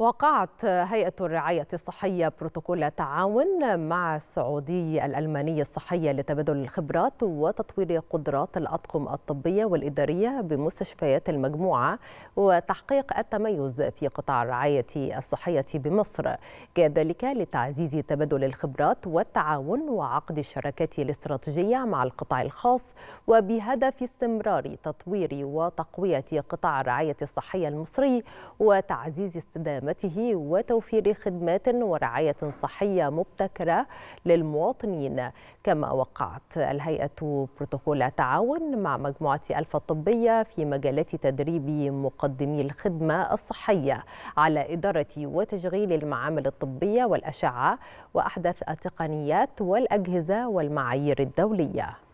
وقعت هيئة الرعاية الصحية بروتوكول تعاون مع السعودية الألمانية الصحية لتبادل الخبرات وتطوير قدرات الأطقم الطبية والإدارية بمستشفيات المجموعة وتحقيق التميز في قطاع الرعاية الصحية بمصر كذلك لتعزيز تبادل الخبرات والتعاون وعقد الشراكات الاستراتيجية مع القطاع الخاص وبهدف استمرار تطوير وتقوية قطاع الرعاية الصحية المصري وتعزيز استدامة خدمته وتوفير خدمات ورعاية صحية مبتكرة للمواطنين كما وقعت الهيئة بروتوكول تعاون مع مجموعة ألفا الطبية في مجالات تدريب مقدمي الخدمة الصحية على إدارة وتشغيل المعامل الطبية والأشعة وأحدث التقنيات والأجهزة والمعايير الدولية